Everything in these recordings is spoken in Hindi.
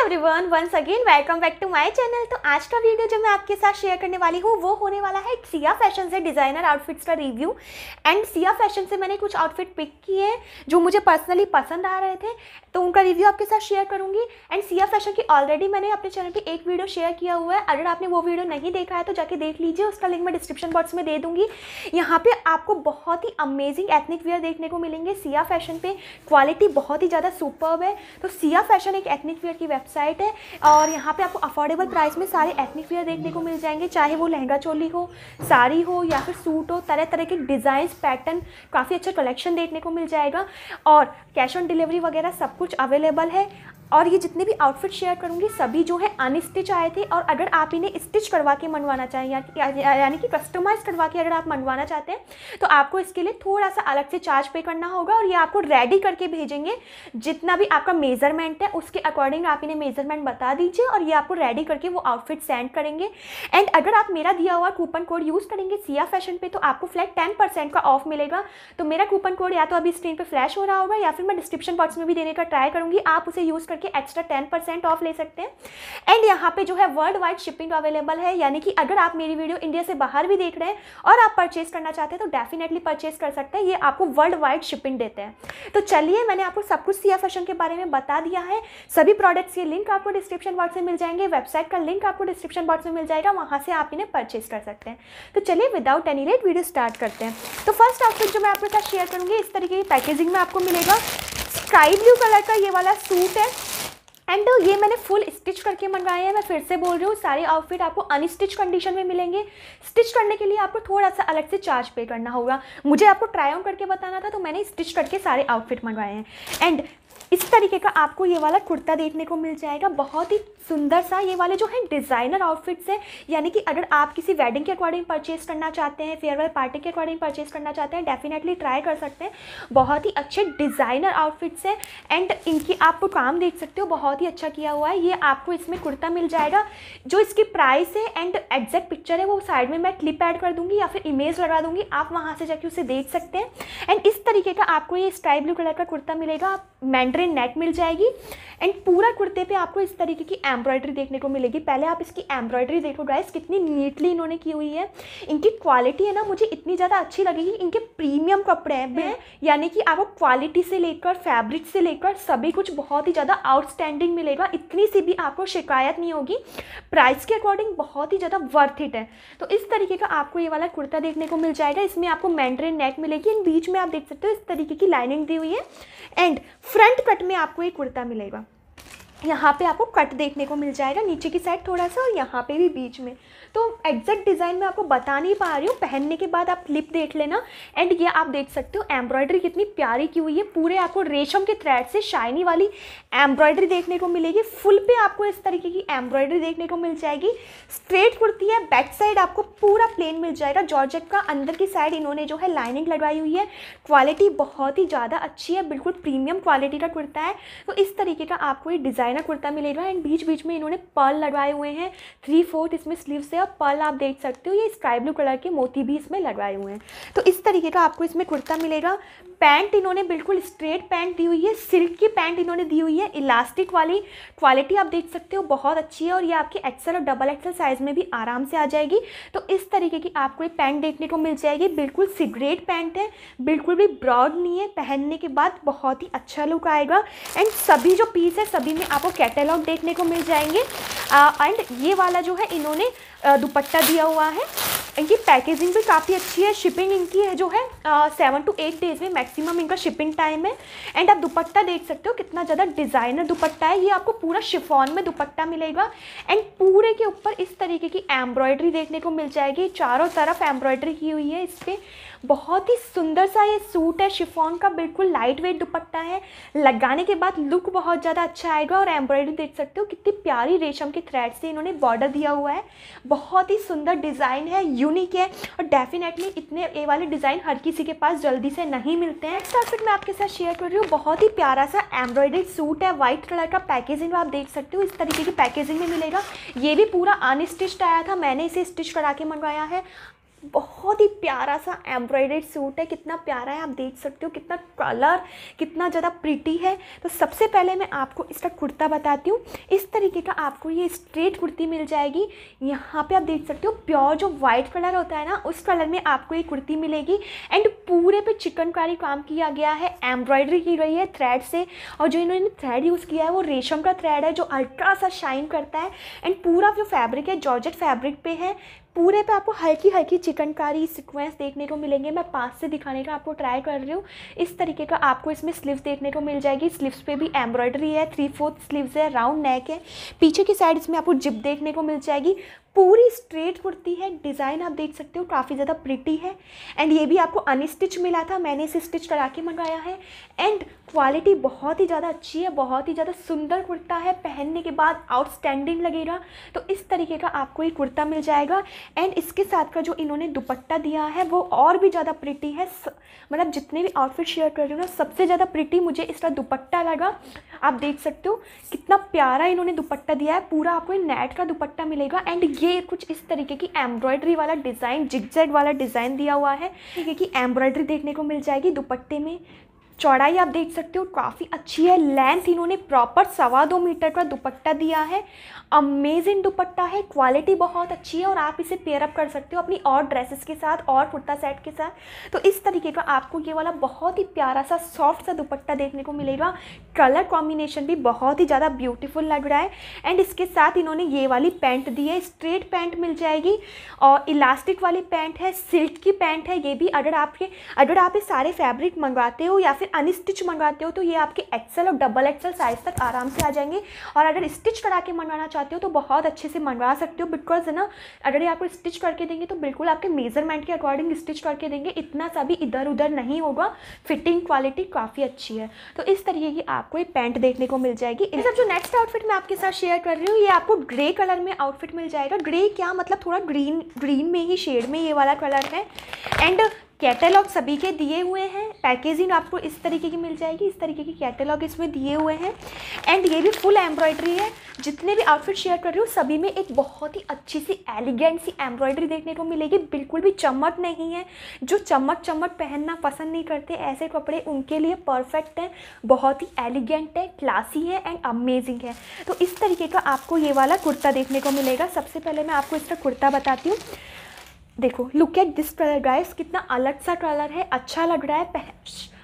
Everyone once again welcome back to my channel तो आज का वीडियो जो मैं आपके साथ शेयर करने वाली हूँ वो होने वाला है सिया फैशन से डिज़ाइनर आउटफिट्स का रिव्यू एंड सिया फैशन से मैंने कुछ आउटफिट पिक किए हैं जो मुझे पर्सनली पसंद आ रहे थे तो उनका रिव्यू आपके साथ शेयर करूंगी एंड सिया फैशन की ऑलरेडी मैंने अपने चैनल पर एक वीडियो शेयर किया हुआ है अगर आपने वो वीडियो नहीं देखा है तो जाके देख लीजिए उसका लिंक मैं डिस्क्रिप्शन बॉक्स में दे दूंगी यहाँ पर आपको बहुत ही अमेजिंग एथनिक वेयर देखने को मिलेंगे सिया फैशन पे क्वालिटी बहुत ही ज़्यादा सुपर है तो सिया फैशन एक एथनिक वेयर की वेबसाइट वेबसाइट है और यहाँ पे आपको अफोर्डेबल प्राइस में सारे एथनिक वेयर देखने को मिल जाएंगे चाहे वो लहंगा चोली हो साड़ी हो या फिर सूट हो तरह तरह के डिज़ाइंस पैटर्न काफ़ी अच्छा कलेक्शन देखने को मिल जाएगा और कैश ऑन डिलीवरी वगैरह सब कुछ अवेलेबल है और ये जितने भी आउटफिट शेयर करूँगी सभी जो है अनस्टिच आए थे और अगर आप इन्हें स्टिच करवा के मनवाना चाहें यानी कि कस्टमाइज़ करवा के अगर आप मनवाना चाहते हैं तो आपको इसके लिए थोड़ा सा अलग से चार्ज पे करना होगा और ये आपको रेडी करके भेजेंगे जितना भी आपका मेज़रमेंट है उसके अकॉर्डिंग आप इन्हें मेज़रमेंट बता दीजिए और ये आपको रेडी करके वो आउटफिट सेंड करेंगे एंड अगर आप मेरा दिया हुआ कूपन कोड यूज़ करेंगे सिया फैशन पर तो आपको फ्लैट टेन का ऑफ मिलेगा तो मेरा कूपन कोड या तो अभी स्क्रीन पर फ्लैश हो रहा होगा या फिर मैं डिस्क्रिप्शन बॉक्स में भी देने का ट्राई करूँगी आप उसे यूज़ कर करके एक्स्ट्रा टेन परसेंट ऑफ ले सकते हैं एंड यहाँ पे जो है वर्ल्ड वाइड शिपिंग अवेलेबल है यानी कि अगर आप मेरी वीडियो इंडिया से बाहर भी देख रहे हैं और आप परचेज करना चाहते हैं तो डेफिनेटली परचेज कर सकते हैं ये आपको वर्ल्ड वाइड शिपिंग देते हैं तो चलिए मैंने आपको सब कुछ सिया फैशन के बारे में बता दिया है सभी प्रोडक्ट्स के लिंक आपको डिस्क्रिप्शन बॉक्स में मिल जाएंगे वेबसाइट का लिंक आपको डिस्क्रिप्शन बॉक्स में मिल जाएगा वहाँ से आप इन्हें परचेज कर सकते हैं तो चलिए without any wait video start करते हैं तो फर्स्ट आउटफिट जो मैं आपके साथ शेयर करूँगी इस तरीके की पैकेजिंग में आपको मिलेगा स्काई ब्लू कलर का ये वाला सूट है एंड ये मैंने फुल स्टिच करके मंगवाए हैं मैं फिर से बोल रही हूँ सारे आउटफिट आपको अनस्टिच कंडीशन में मिलेंगे स्टिच करने के लिए आपको थोड़ा सा अलग से चार्ज पे करना होगा मुझे आपको ट्राई ऑन करके बताना था तो मैंने स्टिच करके सारे आउटफिट मंगवाए हैं एंड इस तरीके का आपको ये वाला कुर्ता देखने को मिल जाएगा बहुत ही सुंदर सा ये वाले जो है डिज़ाइनर आउटफिट्स है यानी कि अगर आप किसी वेडिंग के अकॉर्डिंग परचेज करना चाहते हैं फेयरवेल पार्टी के अकॉर्डिंग परचेज करना चाहते हैं डेफिनेटली ट्राई कर सकते हैं बहुत ही अच्छे डिज़ाइनर आउटफिट्स हैं एंड इनकी आपको काम देख सकते हो बहुत ही अच्छा किया हुआ है ये आपको इसमें कुर्ता मिल जाएगा जो इसकी प्राइस है एंड एग्जैक्ट पिक्चर है वो साइड में मैं क्लिप ऐड कर दूँगी या फिर इमेज लगा दूँगी आप वहाँ से जाके उसे देख सकते हैं एंड इस तरीके का आपको ये स्काई ब्लू कलर का कुर्ता मिलेगा आप एम्ब्रॉयड्री नेट मिल जाएगी एंड पूरा कुर्ते पे आपको इस तरीके की एम्ब्रॉयड्री देखने को मिलेगी पहले आप इसकी एम्ब्रॉयड्री देखो गाइस कितनी नीटली इन्होंने की हुई है इनकी क्वालिटी है ना मुझे इतनी ज़्यादा अच्छी लगी कि इनके प्रीमियम कपड़े हैं हम्म। यानी कि आपको क्वालिटी से लेकर फैब्रिक से लेकर सभी कुछ बहुत ही ज़्यादा आउटस्टैंडिंग मिलेगा इतनी सी भी आपको शिकायत नहीं होगी प्राइस के अकॉर्डिंग बहुत ही ज़्यादा वर्थ इट है तो इस तरीके का आपको ये वाला कुर्ता देखने को मिल जाएगा इसमें आपको मैंड्रेन नेक मिलेगी एंड बीच में आप देख सकते हो इस तरीके की लाइनिंग दी हुई है एंड फ्रंट पट में आपको ये कुर्ता मिलेगा यहाँ पे आपको कट देखने को मिल जाएगा नीचे की साइड थोड़ा सा और यहाँ पे भी बीच में तो एग्जैक्ट डिज़ाइन में आपको बता नहीं पा रही हूँ पहनने के बाद आप लिप देख लेना एंड ये आप देख सकते हो एम्ब्रॉयडरी कितनी प्यारी की हुई है पूरे आपको रेशम के थ्रेड से शाइनी वाली एम्ब्रॉयडरी देखने को मिलेगी फुल पे आपको इस तरीके की एम्ब्रॉयडरी देखने को मिल जाएगी स्ट्रेट कुर्ती है बैक साइड आपको पूरा प्लेन मिल जाएगा जॉर्जेट का अंदर की साइड इन्होंने जो है लाइनिंग लगवाई हुई है क्वालिटी बहुत ही ज़्यादा अच्छी है बिल्कुल प्रीमियम क्वालिटी का कुर्ता है तो इस तरीके का आपको ये डिज़ाइन डिज़ाइनर कुर्ता मिलेगा एंड बीच बीच में इन्होंने पर्ल लगवाए हुए हैं थ्री फोर्थ इसमें स्लीव्स है और पर्ल आप देख सकते हो ये स्काई ब्लू कलर के मोती भी इसमें लगवाए हुए हैं तो इस तरीके का आपको इसमें कुर्ता मिलेगा पैंट इन्होंने बिल्कुल स्ट्रेट पैंट दी हुई है सिल्क की पैंट इन्होंने दी हुई है इलास्टिक वाली क्वालिटी आप देख सकते हो बहुत अच्छी है और ये आपकी एक्सल और डबल एक्सल साइज़ में भी आराम से आ जाएगी तो इस तरीके की आपको एक पैंट देखने को मिल जाएगी बिल्कुल सिगरेट पैंट है बिल्कुल भी ब्रॉड नहीं है पहनने के बाद बहुत ही अच्छा लुक आएगा एंड सभी जो पीस है सभी में आपको कैटेलॉग देखने को मिल जाएंगे एंड ये वाला जो है इन्होंने दुपट्टा दिया हुआ है इनकी पैकेजिंग भी काफ़ी अच्छी है शिपिंग इनकी है जो है सेवन टू एट डेज़ में मैक्स मैक्सिमम इनका शिपिंग टाइम है एंड आप दुपट्टा देख सकते हो कितना ज़्यादा डिज़ाइनर दुपट्टा है ये आपको पूरा शिफॉन में दुपट्टा मिलेगा एंड पूरे के ऊपर इस तरीके की एम्ब्रॉयडरी देखने को मिल जाएगी चारों तरफ एम्ब्रॉयडरी की हुई है इस पर बहुत ही सुंदर सा ये सूट है शिफॉन का बिल्कुल लाइट वेट दुपट्टा है लगाने के बाद लुक बहुत ज़्यादा अच्छा आएगा और एम्ब्रॉयडरी देख सकते हो कितनी प्यारी रेशम के थ्रेड से इन्होंने बॉर्डर दिया हुआ है बहुत ही सुंदर डिज़ाइन है यूनिक है और डेफिनेटली इतने ए वाले डिज़ाइन हर किसी के पास जल्दी से नहीं मिलते नेक्स्ट आउटफिट मैं आपके साथ शेयर कर रही हूँ बहुत ही प्यारा सा एम्ब्रॉयडरी सूट है व्हाइट कलर का पैकेजिंग आप देख सकते हो इस तरीके की पैकेजिंग में मिलेगा ये भी पूरा अनस्टिच्ड आया था मैंने इसे स्टिच करा के मंगवाया है बहुत ही प्यारा सा एम्ब्रॉयडेड सूट है कितना प्यारा है आप देख सकते हो कितना कलर कितना ज़्यादा प्रिटी है तो सबसे पहले मैं आपको इसका कुर्ता बताती हूँ इस तरीके का आपको ये स्ट्रेट कुर्ती मिल जाएगी यहाँ पे आप देख सकते हो प्योर जो वाइट कलर होता है ना उस कलर में आपको ये कुर्ती मिलेगी एंड पूरे पे चिकनकारी काम किया गया है एम्ब्रॉयडरी की गई है थ्रेड से और जो इन्होंने थ्रेड यूज़ किया है वो रेशम का थ्रेड है जो अल्ट्रा सा शाइन करता है एंड पूरा जो फैब्रिक है जॉर्जेट फैब्रिक पे है पूरे पे आपको हल्की हल्की चिकनकारी सिक्वेंस देखने को मिलेंगे मैं पास से दिखाने का आपको ट्राई कर रही हूँ इस तरीके का आपको इसमें स्लीव्स देखने को मिल जाएगी स्लीव्स पे भी एम्ब्रॉयडरी है थ्री फोर्थ स्लीव्स है राउंड नेक है पीछे की साइड इसमें आपको जिप देखने को मिल जाएगी पूरी स्ट्रेट कुर्ती है डिज़ाइन आप देख सकते हो काफ़ी ज़्यादा प्रिटी है एंड ये भी आपको अनस्टिच मिला था मैंने इसे स्टिच करा के मंगाया है एंड क्वालिटी बहुत ही ज़्यादा अच्छी है बहुत ही ज़्यादा सुंदर कुर्ता है पहनने के बाद आउटस्टैंडिंग लगेगा तो इस तरीके का आपको ये कुर्ता मिल जाएगा एंड इसके साथ का जो इन्होंने दुपट्टा दिया है वो और भी ज़्यादा प्रिटी है मतलब जितने भी आउटफिट शेयर कर रही हूँ ना सबसे ज़्यादा प्रिटी मुझे इसका दुपट्टा लगा आप देख सकते हो कितना प्यारा इन्होंने दुपट्टा दिया है पूरा आपको नेट का दुपट्टा मिलेगा एंड ये कुछ इस तरीके की एम्ब्रॉयडरी वाला डिज़ाइन जिगजेड वाला डिज़ाइन दिया हुआ है ठीक है कि एम्ब्रॉयडरी देखने को मिल जाएगी दुपट्टे में चौड़ाई आप देख सकते हो काफ़ी अच्छी है लेंथ इन्होंने प्रॉपर सवा दो मीटर का दुपट्टा दिया है अमेजिंग दुपट्टा है क्वालिटी बहुत अच्छी है और आप इसे पेयरअप कर सकते हो अपनी और ड्रेसेस के साथ और कुर्ता सेट के साथ तो इस तरीके का आपको ये वाला बहुत ही प्यारा सा सॉफ्ट सा दुपट्टा देखने को मिलेगा कलर कॉम्बिनेशन भी बहुत ही ज़्यादा ब्यूटीफुल लग रहा है एंड इसके साथ इन्होंने ये वाली पैंट दी है स्ट्रेट पैंट मिल जाएगी और इलास्टिक वाली पैंट है सिल्क की पैंट है ये भी अगर आपके अगर आप ये सारे फैब्रिक मंगवाते हो या फिर अनस्टिच मंगवाते हो तो ये आपके एक्सल और डबल एक्सल साइज़ तक आराम से आ जाएंगे और अगर स्टिच करा के मंगवाना चाहते हो तो बहुत अच्छे से मंगवा सकते हो बिकॉज है ना अगर ये आपको स्टिच करके देंगे तो बिल्कुल आपके मेजरमेंट के अकॉर्डिंग स्टिच करके देंगे इतना सा भी इधर उधर नहीं होगा फिटिंग क्वालिटी काफ़ी अच्छी है तो इस तरीके की आप आपको ये पैंट देखने को मिल जाएगी इन सब जो नेक्स्ट आउटफिट मैं आपके साथ शेयर कर रही हूँ ये आपको ग्रे कलर में आउटफिट मिल जाएगा ग्रे क्या मतलब थोड़ा ग्रीन ग्रीन में ही शेड में ये वाला कलर है एंड कैटलॉग सभी के दिए हुए हैं पैकेजिंग आपको इस तरीके की मिल जाएगी इस तरीके की कैटलॉग इसमें दिए हुए हैं एंड ये भी फुल एम्ब्रॉयडरी है जितने भी आउटफिट शेयर कर रही हूँ सभी में एक बहुत ही अच्छी सी एलिगेंट सी एम्ब्रॉयडरी देखने को मिलेगी बिल्कुल भी चमक नहीं है जो चमक चमक पहनना पसंद नहीं करते ऐसे कपड़े उनके लिए परफेक्ट हैं बहुत ही एलिगेंट है क्लासी है एंड अमेजिंग है तो इस तरीके का आपको ये वाला कुर्ता देखने को मिलेगा सबसे पहले मैं आपको इसका कुर्ता बताती हूँ देखो लुक एट दिस गाइस कितना अलग सा कलर है अच्छा लग रहा है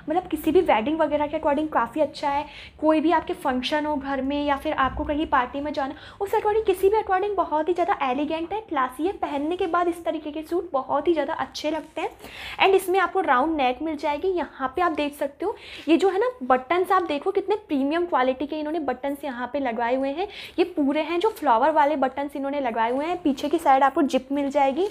मतलब किसी भी वेडिंग वगैरह के अकॉर्डिंग काफ़ी अच्छा है कोई भी आपके फंक्शन हो घर में या फिर आपको कहीं पार्टी में जाना उस अकॉर्डिंग किसी भी अकॉर्डिंग बहुत ही ज़्यादा एलिगेंट है क्लासी है पहनने के बाद इस तरीके के सूट बहुत ही ज़्यादा अच्छे लगते हैं एंड इसमें आपको राउंड नेक मिल जाएगी यहाँ पर आप देख सकते हो ये जो है ना बटन्स आप देखो कितने प्रीमियम क्वालिटी के इन्होंने बटन्स यहाँ पर लगवाए हुए हैं ये पूरे हैं जो फ्लावर वाले बटन्स इन्होंने लगाए हुए हैं पीछे की साइड आपको जिप मिल जाएगी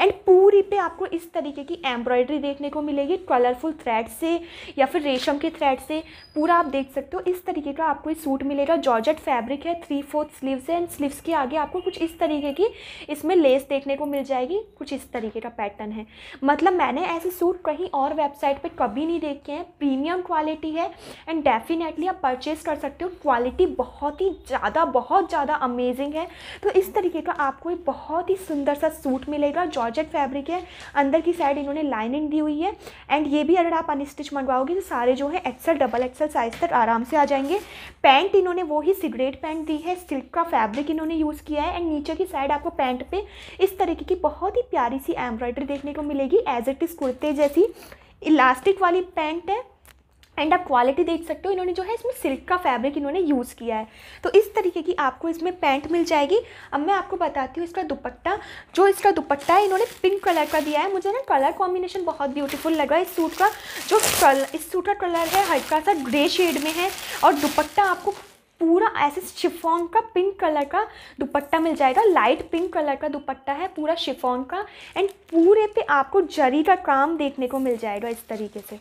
एंड पूरी पे आपको इस तरीके की एम्ब्रॉयडरी देखने को मिलेगी कलरफुल थ्रेड से या फिर रेशम के थ्रेड से पूरा आप देख सकते हो इस तरीके का आपको सूट मिलेगा जॉर्जेट फैब्रिक है थ्री फोर्थ स्लीव्स है एंड स्लीव्स के आगे आपको कुछ इस तरीके की इसमें लेस देखने को मिल जाएगी कुछ इस तरीके का पैटर्न है मतलब मैंने ऐसे सूट कहीं और वेबसाइट पर कभी नहीं देखे हैं प्रीमियम क्वालिटी है एंड डेफिनेटली आप परचेज़ कर सकते हो क्वालिटी बहुत ही ज़्यादा बहुत ज़्यादा अमेजिंग है तो इस तरीके का आपको एक बहुत ही सुंदर सा सूट मिलेगा जॉर्जेट फैब्रिक है अंदर की साइड इन्होंने लाइनिंग दी हुई है एंड ये भी अगर आप अनस्टिच मंग लगवाओगे तो सारे जो है एक्सल डबल एक्सल साइज़ तक आराम से आ जाएंगे पैंट इन्होंने वो ही सिगरेट पैंट दी है सिल्क का फैब्रिक इन्होंने यूज़ किया है एंड नीचे की साइड आपको पैंट पे इस तरीके की बहुत ही प्यारी सी एम्ब्रॉयडरी देखने को मिलेगी एज इट इज़ कुर्ते जैसी इलास्टिक वाली पैंट है एंड आप क्वालिटी देख सकते हो इन्होंने जो है इसमें सिल्क का फैब्रिक इन्होंने यूज़ किया है तो इस तरीके की आपको इसमें पैंट मिल जाएगी अब मैं आपको बताती हूँ इसका दुपट्टा जो इसका दुपट्टा है इन्होंने पिंक कलर का दिया है मुझे ना कलर कॉम्बिनेशन बहुत ब्यूटीफुल लगा इस सूट का जो कल इस सूट का कलर है हल्का सा ग्रे शेड में है और दुपट्टा आपको पूरा ऐसे शिफोंग का पिंक कलर का दुपट्टा मिल जाएगा लाइट पिंक कलर का दुपट्टा है पूरा शिफोंग का एंड पूरे पे आपको जरी का काम देखने को मिल जाएगा इस तरीके से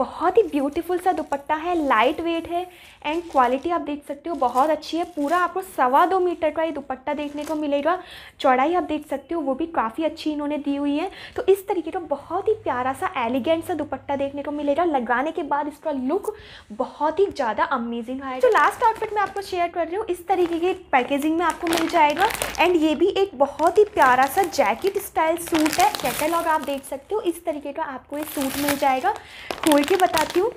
बहुत ही ब्यूटीफुल सा दुपट्टा है लाइट वेट है एंड क्वालिटी आप देख सकते हो बहुत अच्छी है पूरा आपको सवा दो मीटर का ये दुपट्टा देखने को मिलेगा चौड़ाई आप देख सकते हो वो भी काफ़ी अच्छी इन्होंने दी हुई है तो इस तरीके का बहुत ही प्यारा सा एलिगेंट सा दुपट्टा देखने को मिलेगा लगाने के बाद इसका लुक बहुत ही ज़्यादा अमेजिंग है जो लास्ट आउटफिट मैं आपको शेयर कर रही हूँ इस तरीके की पैकेजिंग में आपको मिल जाएगा एंड ये भी एक बहुत ही प्यारा सा जैकेट स्टाइल सूट है कैटेलॉग आप देख सकते हो इस तरीके का आपको ये सूट मिल जाएगा कोई करके बताती हूँ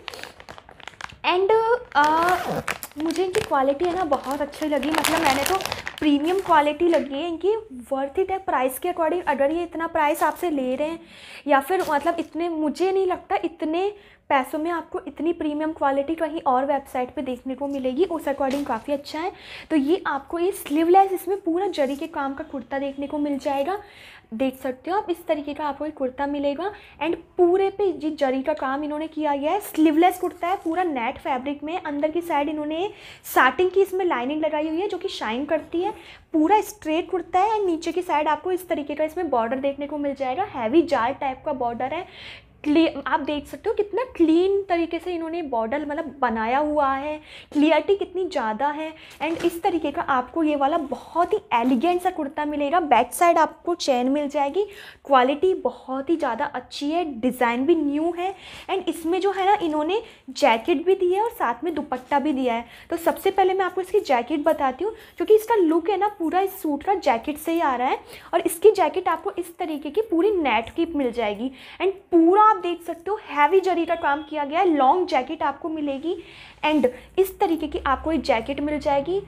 एंड uh, मुझे इनकी क्वालिटी है ना बहुत अच्छी लगी मतलब मैंने तो प्रीमियम क्वालिटी लगी है इनकी वर्थ इट है प्राइस के अकॉर्डिंग अगर ये इतना प्राइस आपसे ले रहे हैं या फिर मतलब इतने मुझे नहीं लगता इतने पैसों में आपको इतनी प्रीमियम क्वालिटी कहीं और वेबसाइट पे देखने को मिलेगी उस अकॉर्डिंग काफ़ी अच्छा है तो ये आपको ये स्लीवलेस इसमें पूरा जरी के काम का कुर्ता देखने को मिल जाएगा देख सकते हो आप इस तरीके का आपको एक कुर्ता मिलेगा एंड पूरे पे जी जरी का काम इन्होंने किया गया है स्लीवलेस कुर्ता है पूरा नेट फैब्रिक में अंदर की साइड इन्होंने साटिंग की इसमें लाइनिंग लगाई हुई है जो कि शाइन करती है पूरा स्ट्रेट कुर्ता है एंड नीचे की साइड आपको इस तरीके का इसमें बॉर्डर देखने को मिल जाएगा हैवी जार टाइप का बॉर्डर है क्लियर आप देख सकते हो कितना क्लीन तरीके से इन्होंने बॉर्डर मतलब बनाया हुआ है क्लियरिटी कितनी ज़्यादा है एंड इस तरीके का आपको ये वाला बहुत ही एलिगेंट सा कुर्ता मिलेगा बैक साइड आपको चैन मिल जाएगी क्वालिटी बहुत ही ज़्यादा अच्छी है डिज़ाइन भी न्यू है एंड इसमें जो है ना इन्होंने जैकेट भी दी है और साथ में दुपट्टा भी दिया है तो सबसे पहले मैं आपको इसकी जैकेट बताती हूँ क्योंकि इसका लुक है ना पूरा इस सूट का जैकेट से ही आ रहा है और इसकी जैकेट आपको इस तरीके की पूरी नेट की मिल जाएगी एंड पूरा आप देख सकते हो हैवी जरी का काम किया गया है लॉन्ग जैकेट आपको मिलेगी एंड इस तरीके की आपको ये जैकेट मिल जाएगी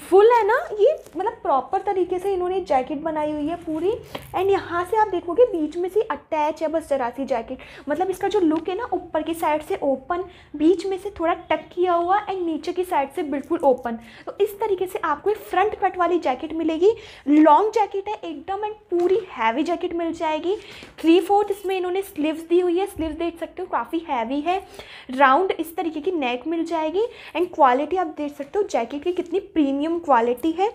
फुल है ना ये मतलब प्रॉपर तरीके से इन्होंने जैकेट बनाई हुई है पूरी एंड यहाँ से आप देखोगे बीच में से अटैच है बस जरा सी जैकेट मतलब इसका जो लुक है ना ऊपर की साइड से ओपन बीच में से थोड़ा टक किया हुआ एंड नीचे की साइड से बिल्कुल ओपन तो इस तरीके से आपको एक फ्रंट कट वाली जैकेट मिलेगी लॉन्ग जैकेट है एकदम एंड पूरी हैवी जैकेट मिल जाएगी थ्री फोर्थ इसमें इन्होंने स्लीव्स दी हुई है स्लीव्स देख सकते हो काफ़ी हैवी है राउंड इस तरीके की नेक मिल जाएगी एंड क्वालिटी आप देख सकते हो जैकेट की कितनी प्रीमियम प्रीमियम क्वालिटी है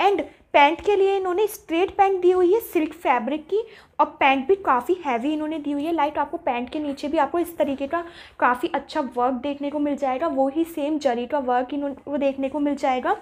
एंड पैंट के लिए इन्होंने स्ट्रेट पैंट दी हुई है सिल्क फैब्रिक की और पैंट भी काफ़ी हैवी इन्होंने दी हुई है लाइट आपको पैंट के नीचे भी आपको इस तरीके का काफ़ी अच्छा वर्क देखने को मिल जाएगा वो ही सेम जरी का वर्क इन्होंने देखने को मिल जाएगा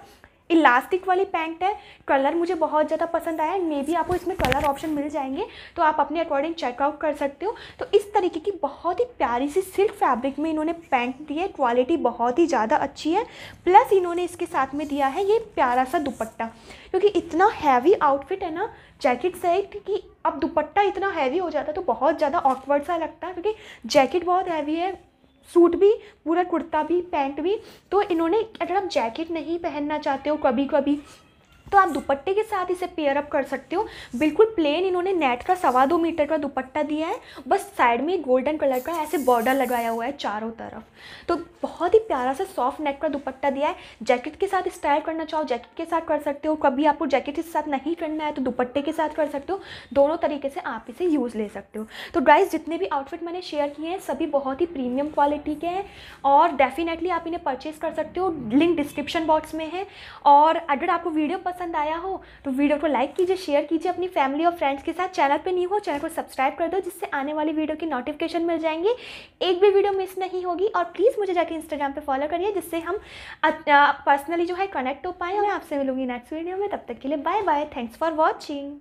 इलास्टिक वाली पैंट है कलर मुझे बहुत ज़्यादा पसंद आया मे भी आपको इसमें कलर ऑप्शन मिल जाएंगे तो आप अपने अकॉर्डिंग चेकआउट कर सकते हो तो इस तरीके की बहुत ही प्यारी सी सिल्क फैब्रिक में इन्होंने पैंट दी है क्वालिटी बहुत ही ज़्यादा अच्छी है प्लस इन्होंने इसके साथ में दिया है ये प्यारा सा दुपट्टा क्योंकि इतना हैवी आउटफिट है ना जैकेट सहित कि अब दुपट्टा इतना हैवी हो जाता है तो बहुत ज़्यादा ऑकवर्ड सा लगता है क्योंकि जैकेट बहुत हैवी है सूट भी पूरा कुर्ता भी पैंट भी तो इन्होंने अगर आप जैकेट नहीं पहनना चाहते हो कभी कभी तो आप दुपट्टे के साथ इसे पेयर अप कर सकते हो बिल्कुल प्लेन इन्होंने नेट का सवा दो मीटर का दुपट्टा दिया है बस साइड में गोल्डन कलर का ऐसे बॉर्डर लगाया हुआ है चारों तरफ तो बहुत ही प्यारा सा सॉफ्ट नेट का दुपट्टा दिया है जैकेट के साथ स्टाइल करना चाहो जैकेट के साथ कर सकते हो कभी आपको जैकेट के साथ नहीं करना है तो दुपट्टे के साथ कर सकते हो दोनों तरीके से आप इसे यूज़ ले सकते हो तो ड्राइज जितने भी आउटफिट मैंने शेयर किए हैं सभी बहुत ही प्रीमियम क्वालिटी के हैं और डेफिनेटली आप इन्हें परचेज़ कर सकते हो लिंक डिस्क्रिप्शन बॉक्स में है और अगर आपको वीडियो पसंद पसंद आया हो तो वीडियो को लाइक कीजिए शेयर कीजिए अपनी फैमिली और फ्रेंड्स के साथ चैनल पर नहीं हो चैनल को सब्सक्राइब कर दो जिससे आने वाली वीडियो की नोटिफिकेशन मिल जाएंगी एक भी वीडियो मिस नहीं होगी और प्लीज़ मुझे जाकर इंस्टाग्राम पर फॉलो करिए जिससे हम पर्सनली जो है कनेक्ट हो पाए और आपसे मिलूंगी नेक्स्ट वीडियो में तब तक के लिए bye bye thanks for watching